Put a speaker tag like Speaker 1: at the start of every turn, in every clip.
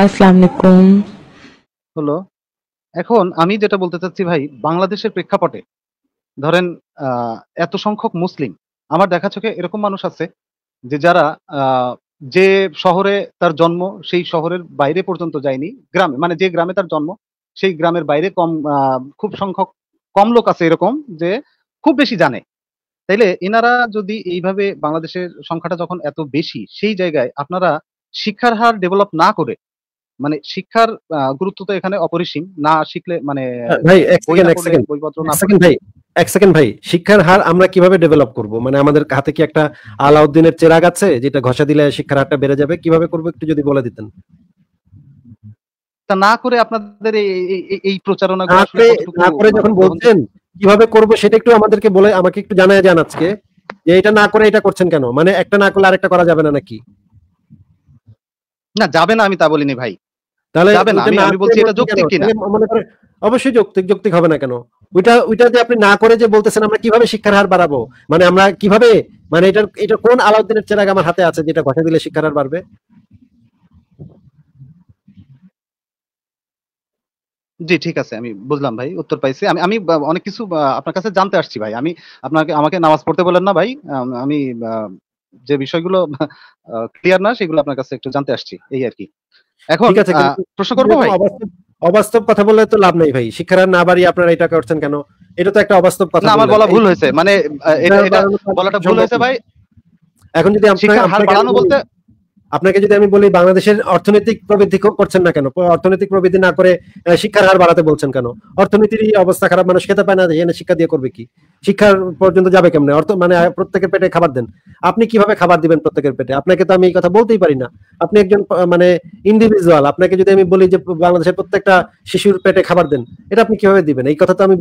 Speaker 1: আসসালামু হলো এখন আমি যেটা বলতে চাচ্ছি ভাই বাংলাদেশের প্রেক্ষাপটে ধরেন এত সংখ্যক মুসলিম আমার দেখা চোখে এরকম মানুষ আছে যে যারা যে শহরে তার জন্ম সেই শহরের বাইরে পর্যন্ত যায়নি গ্রামে মানে যে গ্রামে তার জন্ম সেই গ্রামের বাইরে কম খুব সংখ্যক কম লোক আছে এরকম যে খুব বেশি জানে তাইলে এনারা যদি এইভাবে বাংলাদেশের সংখ্যাটা যখন এত বেশি সেই জায়গায় আপনারা শিক্ষার হার ডেভেলপ না করে মানে শিক্ষার গুরুত্ব তো এখানে অপরিসীম না শিখলে মানে হ্যাঁ, ভাই এক সেকেন্ড এক সেকেন্ড এক সেকেন্ড ভাই
Speaker 2: এক সেকেন্ড ভাই শিক্ষার হার আমরা কিভাবে ডেভেলপ করব মানে আমাদের হাতে কি একটা আলাউদ্দিনের চেরাগ আছে যেটা ঘষা দিলে শিক্ষার হারটা বেড়ে যাবে কিভাবে করব একটু যদি বলে দিতেন
Speaker 1: তা না করে আপনাদের এই প্রচারণা না করে
Speaker 2: যখন মানে বলছেন কিভাবে করব সেটা একটু আমাদেরকে বলে আমাকে একটু জানায় যান আজকে যে এটা না করে এটা করছেন কেন মানে একটা না করলে আরেকটা করা যাবে না নাকি না যাবে না আমি তা বলিনি ভাই তাহলে মানে অবশ্যই যৌক্তিক যৌক্তিক হবে না কেন ওইটা ওইটা যে আপনি না করে যে বলতেছেন আমরা কিভাবে শিক্ষার হার বাড়াবো মানে আমরা কিভাবে মানে এটা এটা কোন আলাউদ্দিনের চেরাগ আমার হাতে আছে যেটা ঘষা দিলে শিক্ষার হার বাড়বে
Speaker 1: জি ঠিক আছে আমি বুঝলাম ভাই উত্তর পাইছি আমি আমি অনেক কিছু আপনার কাছে জানতে আসছি ভাই আমি আপনাকে আমাকে নামাজ পড়তে বলেন না ভাই আমি যে বিষয়গুলো ক্লিয়ার না সেগুলো আপনার কাছে একটু জানতে আসছি এই আর কি ঠিক আছে প্রশ্ন করবো ভাই
Speaker 2: অবাস্তব কথা তো লাভ ভাই শিক্ষার না বাড়ি আপনারা এটা করছেন কেন এটা তো একটা অবাস্তব কথা আমার বলা ভুল হয়েছে মানে বলাটা ভুল হয়েছে ভাই এখন যদি বলতে আপনাকে যদি আমি বলি বাংলাদেশের অর্থনৈতিক প্রবৃদ্ধি করছেন না কেন অর্থনৈতিক প্রবৃদ্ধি না করে শিক্ষার হার বাড়াতে বলছেন কেন অর্থনীতির অবস্থা খারাপ মানুষ খেতে পায় না শিক্ষা দিয়ে করবে কি শিক্ষার পর্যন্ত যাবে কেমনে অর্থ মানে প্রত্যেকের পেটে খাবার দেন আপনি কিভাবে খাবার দিবেন প্রত্যেকের পেটে আপনাকে তো আমি এই কথা বলতেই পারি না আপনি একজন মানে ইন্ডিভিজুয়াল আপনাকে যদি আমি বলি যে বাংলাদেশের প্রত্যেকটা শিশুর পেটে খাবার দেন এটা আপনি কিভাবে দিবেন এই কথা তো আমি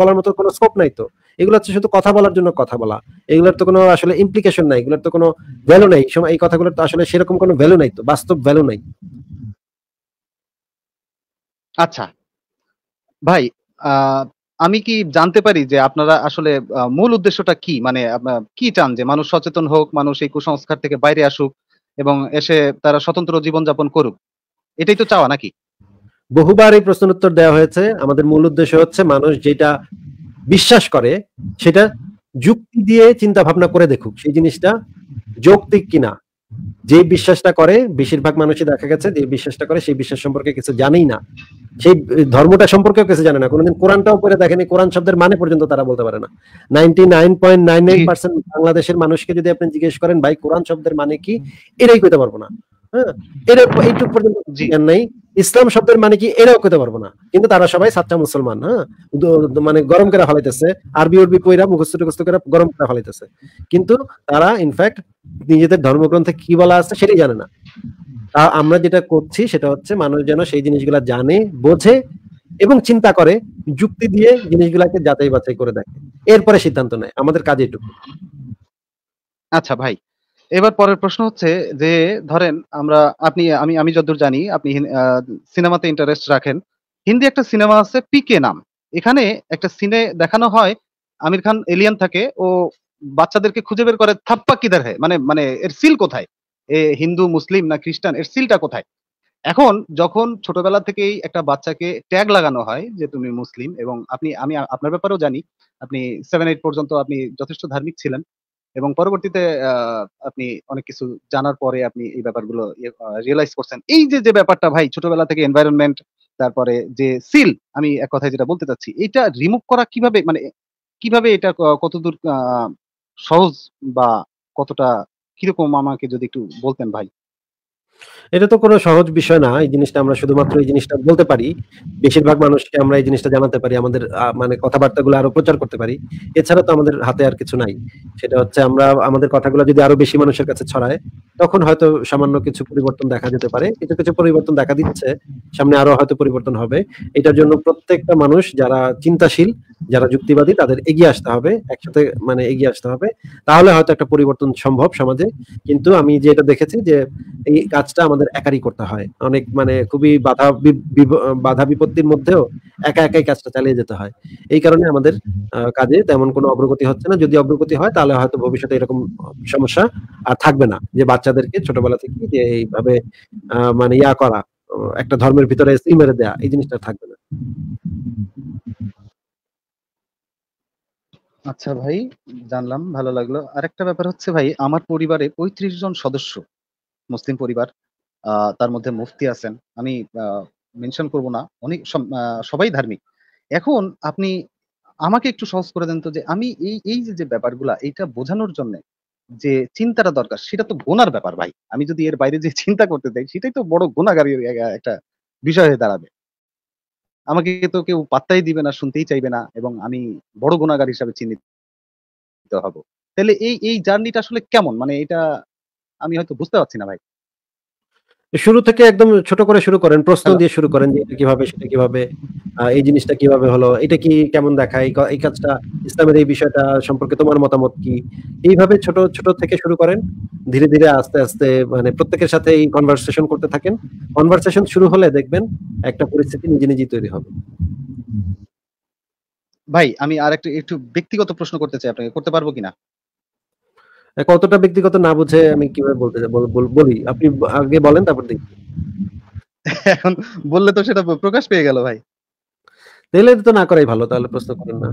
Speaker 2: বলার মতো কোনো স্কোপ নাই তো এগুলো হচ্ছে শুধু কথা বলার জন্য কথা বলা এগুলোর তো কোনো আসলে ইমপ্লিকেশন নাই এগুলোর তো কোনো ভ্যালু নাই এই কথাগুলোর তো আসলে সেরকম কোনো ভ্যালু নাই তো বাস্তব ভ্যালু নাই
Speaker 1: আচ্ছা ভাই আহ আমি কি জানতে পারি যে আপনারা আসলে মূল উদ্দেশ্যটা কি মানে কি চান যে মানুষ সচেতন হোক মানুষ এই কুসংস্কার থেকে বাইরে আসুক এবং এসে তারা স্বতন্ত্র জীবনযাপন করুক এটাই তো চাওয়া নাকি
Speaker 2: বহুবার এই প্রশ্ন উত্তর দেওয়া হয়েছে আমাদের মূল উদ্দেশ্য হচ্ছে মানুষ যেটা বিশ্বাস করে সেটা যুক্তি দিয়ে চিন্তা ভাবনা করে দেখুক সেই জিনিসটা যৌক্তিক কিনা যে বিশ্বাসটা করে বেশিরভাগ মানুষই দেখা গেছে যে বিশ্বাসটা করে সেই বিশ্বাস সম্পর্কে কিছু জানেই না সেই ধর্মটা সম্পর্কেও কিছু জানে না কোনোদিন কোরআনটাও উপরে দেখেনি কোরআন শব্দের মানে পর্যন্ত তারা বলতে পারে না ninety nine point nine nine percent বাংলাদেশের মানুষকে যদি আপনি জিজ্ঞেস করেন ভাই কোরআন শব্দের মানে কি এটাই কইতে পারবো না হ্যাঁ এটা এইটুক পর্যন্ত জ্ঞান নাই ইসলাম শব্দের মানে কি এরাও কইতে পারবো না কিন্তু তারা সবাই সাতটা মুসলমান হ্যাঁ মানে গরম করে হলাইতেছে আরবি উর্বি কইরা মুখস্থ টুখস্থ করে গরম করে হলাইতেছে কিন্তু তারা ইনফ্যাক্ট নিজেদের ধর্মগ্রন্থে কি বলা আছে সেটাই জানে না আমরা যেটা করছি সেটা হচ্ছে মানুষ যেন সেই জিনিসগুলো জানে বোঝে এবং চিন্তা করে যুক্তি দিয়ে
Speaker 1: জিনিসগুলাকে যাচাই বাছাই করে দেখে এরপরে সিদ্ধান্ত নেয় আমাদের কাজে এটুকু আচ্ছা ভাই এবার পরের প্রশ্ন হচ্ছে যে ধরেন আমরা আপনি আমি আমি যতদূর জানি আপনি সিনেমাতে ইন্টারেস্ট রাখেন হিন্দি একটা সিনেমা আছে পিকে নাম এখানে একটা সিনে দেখানো হয় আমির খান এলিয়ান থাকে ও বাচ্চাদেরকে খুঁজে বের করে থাপ্পা কিদার হয় মানে মানে এর সিল কোথায় এ হিন্দু মুসলিম না খ্রিস্টান এর সিলটা কোথায় এখন যখন ছোটবেলা থেকেই একটা বাচ্চাকে ট্যাগ লাগানো হয় যে তুমি মুসলিম এবং আপনি আমি আপনার ব্যাপারেও জানি আপনি সেভেন এইট পর্যন্ত আপনি যথেষ্ট ধার্মিক ছিলেন এবং পরবর্তীতে আপনি অনেক কিছু জানার পরে আপনি এই ব্যাপারগুলো রিয়েলাইজ করছেন এই যে যে ব্যাপারটা ভাই ছোটবেলা থেকে এনভায়রনমেন্ট তারপরে যে সিল আমি এক কথায় যেটা বলতে চাচ্ছি এটা রিমুভ করা কিভাবে মানে কিভাবে এটা কতদূর সহজ বা কতটা কিরকম আমাকে যদি একটু বলতেন ভাই
Speaker 2: এটা তো কোনো সহজ বিষয় না এই জিনিসটা আমরা শুধুমাত্র এই জিনিসটা বলতে পারি বেশিরভাগ মানুষকে আমরা এই জিনিসটা জানাতে পারি আমাদের মানে কথাবার্তাগুলো আরো প্রচার করতে পারি এছাড়া তো আমাদের হাতে আর কিছু নাই সেটা হচ্ছে আমরা আমাদের কথাগুলো যদি আরো বেশি মানুষের কাছে ছড়ায় তখন হয়তো সামান্য কিছু পরিবর্তন দেখা যেতে পারে কিছু কিছু পরিবর্তন দেখা দিচ্ছে সামনে আরো হয়তো পরিবর্তন হবে এটার জন্য প্রত্যেকটা মানুষ যারা চিন্তাশীল যারা যুক্তিবাদী তাদের এগিয়ে আসতে হবে একসাথে মানে এগিয়ে আসতে হবে তাহলে হয়তো একটা পরিবর্তন সম্ভব সমাজে কিন্তু আমি যেটা দেখেছি যে এই কাজটা আমাদের একারই করতে হয় অনেক মানে খুবই বাধা বাধা বিপত্তির মধ্যেও একা একাই কাজটা চালিয়ে যেতে হয় এই কারণে আমাদের কাজে তেমন কোনো অগ্রগতি হচ্ছে না যদি অগ্রগতি হয় তাহলে হয়তো ভবিষ্যতে এরকম সমস্যা আর থাকবে না যে বাচ্চাদেরকে ছোটবেলা থেকে যে এইভাবে মানে ইয়া করা একটা ধর্মের ভিতরে মেরে দেয়া এই জিনিসটা থাকবে না
Speaker 1: আচ্ছা ভাই জানলাম ভালো লাগলো আর একটা ব্যাপার হচ্ছে ভাই আমার পরিবারে পঁয়ত্রিশ জন সদস্য মুসলিম পরিবার। তার মধ্যে মুফতি আছেন। আমি মেনশন করব না। অনেক সবাই ধার্মিক। এখন আপনি আমাকে একটু সহজ করে দেন তো যে আমি এই, এই যে, ব্যাপারগুলা এটা বোঝানোর জন্যে যে চিন্তাটা দরকার সেটা তো গোনার ব্যাপার ভাই। আমি যদি এর বাইরে যে চিন্তা করতে দেয় সেটাই তো বড় গুনাহগারের একটা বিষয় হয়ে দাঁড়াবে। আমাকে তো কেউ পাত্তাই দিবে না শুনতেই চাইবে না এবং আমি বড় গুণাগার হিসাবে চিহ্নিত হব তাহলে এই এই জার্নিটা আসলে কেমন মানে এটা আমি হয়তো বুঝতে পারছি না ভাই
Speaker 2: শুরু থেকে একদম ছোট করে শুরু করেন প্রশ্ন দিয়ে শুরু করেন যে এটা কিভাবে সেটা কিভাবে এই জিনিসটা কিভাবে হলো এটা কি কেমন দেখায় এই কাজটা ইসলামের এই বিষয়টা সম্পর্কে তোমার মতামত কি এইভাবে ছোট ছোট থেকে শুরু করেন ধীরে ধীরে আস্তে আস্তে মানে প্রত্যেকের সাথে এই কনভারসেশন করতে থাকেন কনভারসেশন শুরু হলে দেখবেন একটা পরিস্থিতি নিজে নিজেই তৈরি হবে
Speaker 1: ভাই আমি আর একটু একটু ব্যক্তিগত প্রশ্ন করতে চাই আপনাকে করতে পারবো কিনা
Speaker 2: কতটা ব্যক্তিগত না বুঝে আমি কিভাবে বলতে বলি আপনি আগে বলেন তারপর দেখি এখন বললে তো সেটা প্রকাশ পেয়ে গেল ভাই তাহলে তো না করাই ভালো তাহলে প্রশ্ন করেন না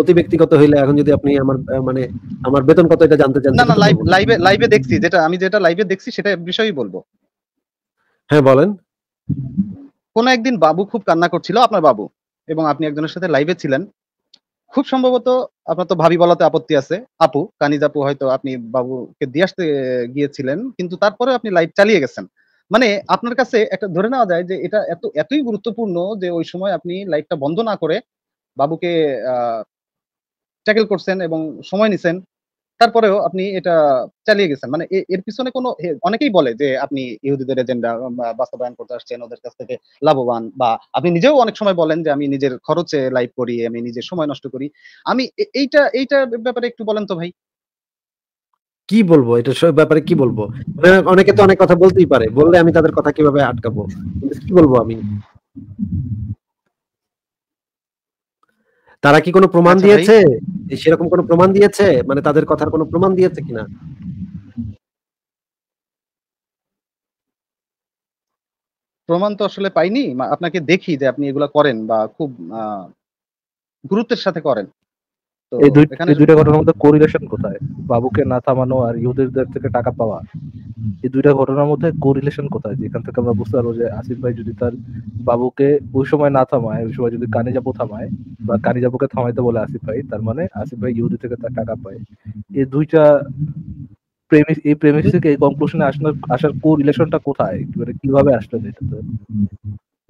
Speaker 2: অতি ব্যক্তিগত হইলে এখন যদি আপনি আমার মানে আমার বেতন কত এটা জানতে চান না
Speaker 1: না লাইভে লাইভে দেখছি যেটা আমি যেটা লাইভে দেখছি সেটা বিষয়ই বলবো হ্যাঁ বলেন কোন একদিন বাবু খুব কান্না করছিল আপনার বাবু এবং আপনি একজনের সাথে লাইভে ছিলেন খুব সম্ভবত আপনার তো ভাবি বলাতে আপত্তি আছে আপু কানিজ আপু হয়তো আপনি বাবুকে দিয়ে আসতে গিয়েছিলেন কিন্তু তারপরে আপনি লাইট চালিয়ে গেছেন মানে আপনার কাছে একটা ধরে নেওয়া যায় যে এটা এত এতই গুরুত্বপূর্ণ যে ওই সময় আপনি লাইটটা বন্ধ না করে বাবুকে ট্যাকেল করছেন এবং সময় নিছেন তারপরেও আপনি এটা চালিয়ে গেছেন মানে এর পিছনে কোনো অনেকেই বলে যে আপনি ইহুদিদের এজেন্ডা বাস্তবায়ন করতে আসছেন ওদের কাছ থেকে লাভবান বা আপনি নিজেও অনেক সময় বলেন যে আমি নিজের খরচে লাইভ করি আমি নিজের সময় নষ্ট করি আমি এইটা এইটা ব্যাপারে একটু বলেন তো ভাই কি
Speaker 2: বলবো এটা সব ব্যাপারে কি বলবো মানে অনেকে তো অনেক কথা বলতেই পারে বললে আমি তাদের কথা কিভাবে আটকাবো কি বলবো আমি তারা কি কোনো প্রমাণ আচ্ছা দিয়েছে সেরকম কোনো প্রমাণ দিয়েছে মানে তাদের কথার কোনো প্রমাণ দিয়েছে কিনা
Speaker 1: প্রমাণ তো আসলে পাইনি আপনাকে দেখি যে আপনি এগুলা করেন বা খুব গুরুত্বের সাথে করেন এই দুইটা ঘটনার মধ্যে
Speaker 3: কোরিলেশন কোথায় বাবুকে না থামানো আর থেকে টাকা পাওয়া এই দুইটা ঘটনার মধ্যে কোরিলেশন কোথায় যেখান থেকে আমরা বুঝতে পারবো যে আসিফ ভাই যদি তার বাবুকে ওই সময় না থামায় ওই সময় যদি কানে যাবো থামায় বা কানে থামাইতে বলে আসিফ ভাই তার মানে আসিফ ভাই ইহুদি থেকে তার টাকা পায় এই দুইটা
Speaker 1: প্রেমিস এই প্রেমিস থেকে এই কনক্লুশনে আসার আসার কোরিলেশনটা কোথায় মানে কিভাবে আসলো এটাতে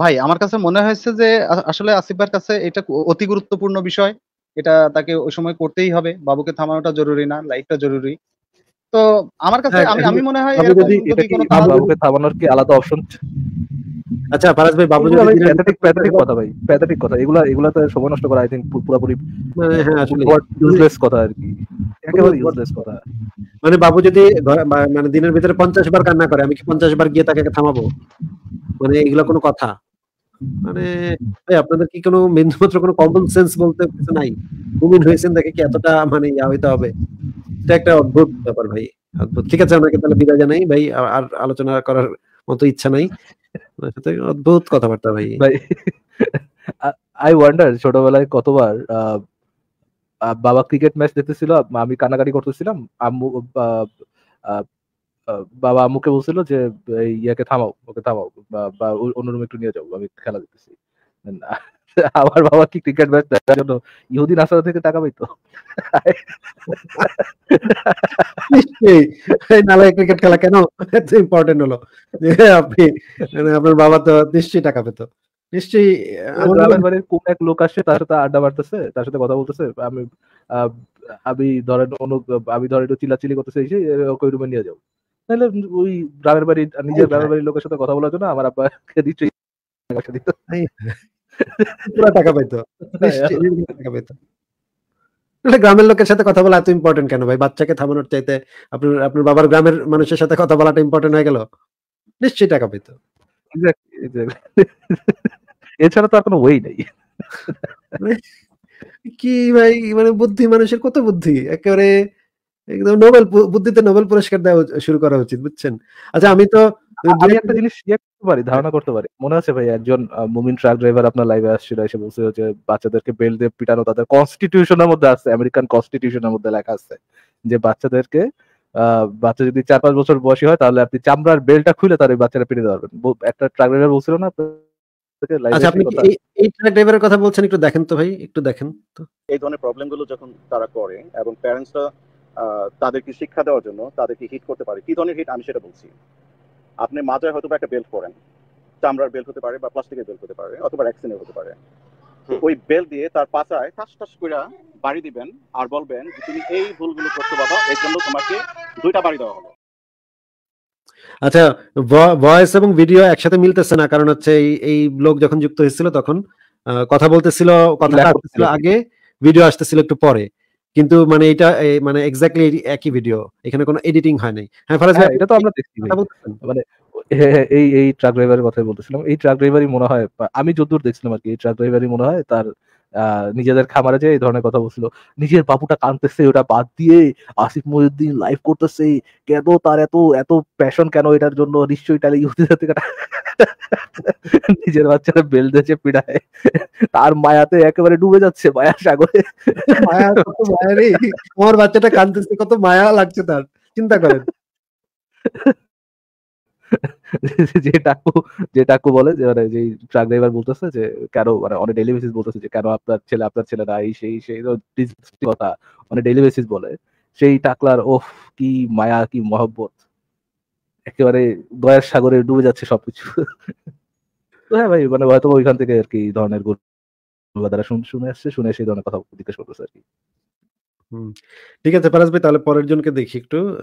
Speaker 1: ভাই আমার কাছে মনে হয়েছে যে আসলে আসিফের কাছে এটা অতি গুরুত্বপূর্ণ বিষয় এটা তাকে ওই সময় করতেই হবে বাবুকে থামানোটা জরুরি না লাইফটা জরুরি তো আমার কাছে হ্যাঁ, আমি আমি মনে হয় বাবুকে থামানোর কি আলাদা অপশন
Speaker 3: আচ্ছা ফারাজ ভাই বাবু যদি প্যাথেটিক প্যাথেটিক কথা ভাই প্যাথেটিক কথা এগুলা এগুলা তো সময় নষ্ট করা আই থিংক
Speaker 2: পুরোপুরি মানে হ্যাঁ, হ্যাঁ আসলে ইউজলেস কথা আর কি একেবারে ইউজলেস কথা মানে বাবু যদি মানে দিনের ভিতরে পঞ্চাশ বার কান্না করে আমি কি পঞ্চাশ বার গিয়ে তাকে থামাবো মানে এগুলা কোনো কথা মানে ভাই আপনাদের কি কোনো কোনো কমন সেন্স বলতে কিছু নাই হয়েছেন দেখে কি এতটা মানে ইয়া হইতে হবে এটা একটা অদ্ভুত ব্যাপার ভাই অদ্ভুত ঠিক আছে তাহলে বিদায় জানাই ভাই আর আলোচনা করার মতো ইচ্ছা নাই অদ্ভুত কথাবার্তা ভাই ভাই আই ওয়ান্ডার ছোটবেলায় কতবার
Speaker 3: বাবা ক্রিকেট ম্যাচ দেখতেছিল আমি কানাকাটি করতেছিলাম আম্মু বাবা মুখে বলছিল যে ইয়াকে থামাও ওকে থামাও বা অন্য রুমে একটু নিয়ে যাও আমি খেলা দিতেছি আমার বাবা কি ক্রিকেট ম্যাচ দেখার জন্য
Speaker 2: ইহুদি নাসারা থেকে টাকা পাইতো নিশ্চয়ই ক্রিকেট খেলা কেন এত ইম্পর্টেন্ট হলো যে আপনি মানে আপনার বাবা তো নিশ্চয়ই টাকা পেতো
Speaker 3: নিশ্চয়ই মানে কোন এক লোক আসে তার সাথে আড্ডা মারতেছে তার সাথে কথা বলতেছে আমি আমি ধরেন অনু আমি ধরেন চিলাচিলি করতেছে এসে ওকে রুমে নিয়ে যাবো নাহলে ওই গ্রামের বাড়ি নিজের হ্যাঁ, গ্রামের হ্যাঁ। বাড়ির লোকের সাথে কথা বলার জন্য আমার আব্বা
Speaker 2: নিশ্চয়ই আচ্ছা, দিত পুরো টাকা পাইতো হ্যাঁ, টাকা পাইতো গ্রামের লোকের সাথে কথা বলা এত ইম্পর্টেন্ট কেন ভাই বাচ্চাকে থামানোর চাইতে আপনার আপনার বাবার গ্রামের মানুষের সাথে কথা বলাটা ইম্পর্টেন্ট হয়ে গেল নিশ্চয়ই টাকা পেত এছাড়া তো আর কোনো ওয়েই নাই মানে কি ভাই মানে বুদ্ধি মানুষের কত বুদ্ধি একেবারে একদম নোবেল বুদ্ধিতে নোবেল পুরস্কার দেওয়া শুরু করা উচিত বুঝছেন আচ্ছা আমি তো আমি একটা জিনিস ইয়ে করতে পারি ধারণা করতে
Speaker 3: পারি মনে আছে ভাই একজন মুমিন ট্রাক ড্রাইভার আপনার লাইভে আসছিল এসে বলছিল যে বাচ্চাদেরকে বেল দিয়ে পিটানো তাদের কনস্টিটিউশনের মধ্যে আছে আমেরিকান কনস্টিটিউশনের মধ্যে লেখা আছে যে বাচ্চাদেরকে বাচ্চা যদি চার পাঁচ বছর বয়সী হয় তাহলে আপনি চামড়ার বেলটা খুলে তার ওই বাচ্চারা পিটে পারবেন একটা ট্রাক ড্রাইভার
Speaker 2: বলছিল না আচ্ছা আপনি এই ট্রাক ড্রাইভারের কথা বলছেন একটু দেখেন তো ভাই একটু দেখেন তো
Speaker 1: এই ধরনের প্রবলেম গুলো যখন তারা করে এবং প্যারেন্টসরা তাদেরকে শিক্ষা দেওয়ার জন্য তাদেরকে হিট করতে পারে কি ধরনের হিট আমি সেটা বলছি আপনি মাজায় হয়তো একটা বেল্ট পরেন চামড়ার বেল্ট হতে পারে বা প্লাস্টিকের বেল্ট হতে পারে অথবা র্যাক্সিনের হতে পারে ওই বেল দিয়ে তার পাচায় ঠাস ঠাস করে বাড়ি দিবেন আর বলবেন যে তুমি এই ভুলগুলো করছো বাবা এর জন্য তোমাকে দুইটা বাড়ি দেওয়া হবে
Speaker 2: আচ্ছা ভয়েস এবং ভিডিও একসাথে মিলতেছে না কারণ হচ্ছে এই এই লোক যখন যুক্ত হয়েছিল তখন কথা বলতেছিল কথা আগে ভিডিও আসতেছিল একটু পরে কিন্তু মানে এটা মানে এক্স্যাক্টলি একই ভিডিও এখানে কোনো এডিটিং হয় নাই হ্যাঁ ফারাজ ভাই হ্যাঁ, এটা তো আমরা
Speaker 3: দেখছি মানে হ্যাঁ, হ্যাঁ, এই এই ট্রাক ড্রাইভারের কথাই বলতেছিলাম এই ট্রাক ড্রাইভারই মনে হয় আমি যতদূর দেখছিলাম আর কি এই ট্রাক ড্রাইভারই মনে হয় তার নিজেদের খামারে যে এই ধরনের কথা বলছিল নিজের বাবুটা কানতেছে ওটা বাদ দিয়ে আসিফ মহিউদ্দিন লাইভ করতেছে কেন তার এত এত প্যাশন কেন এটার জন্য নিশ্চয়ই তাহলে ইহুদিদের থেকে নিজের বাচ্চারা বেল দেছে পিড়ায় তার মায়াতে একেবারে ডুবে যাচ্ছে মায়া
Speaker 2: সাগরে মায়া কত মায়া বাচ্চাটা কাঁদতেছে কত মায়া লাগছে তার চিন্তা করেন
Speaker 3: যে টাকু যে টাকু বলে যে মানে যে ট্রাক ড্রাইভার বলতেছে যে কেন মানে অনেক ডেইলি বেসিস বলতেছে যে কেন আপনার ছেলে আপনার ছেলে এই সেই সেই কথা অন ডেইলি বেসিস বলে সেই টাকলার ওফ কি মায়া কি মহব্বত একেবারে দয়ার সাগরে ডুবে যাচ্ছে সবকিছু তো হ্যাঁ ভাই মানে হয়তো ওইখান থেকে আর কি ধরনের গোল তারা শুনে আসছে শুনে সেই ধরনের কথা জিজ্ঞেস করতেছে আর কি ঠিক আছে পারাস ভাই তাহলে পরের জনকে দেখি একটু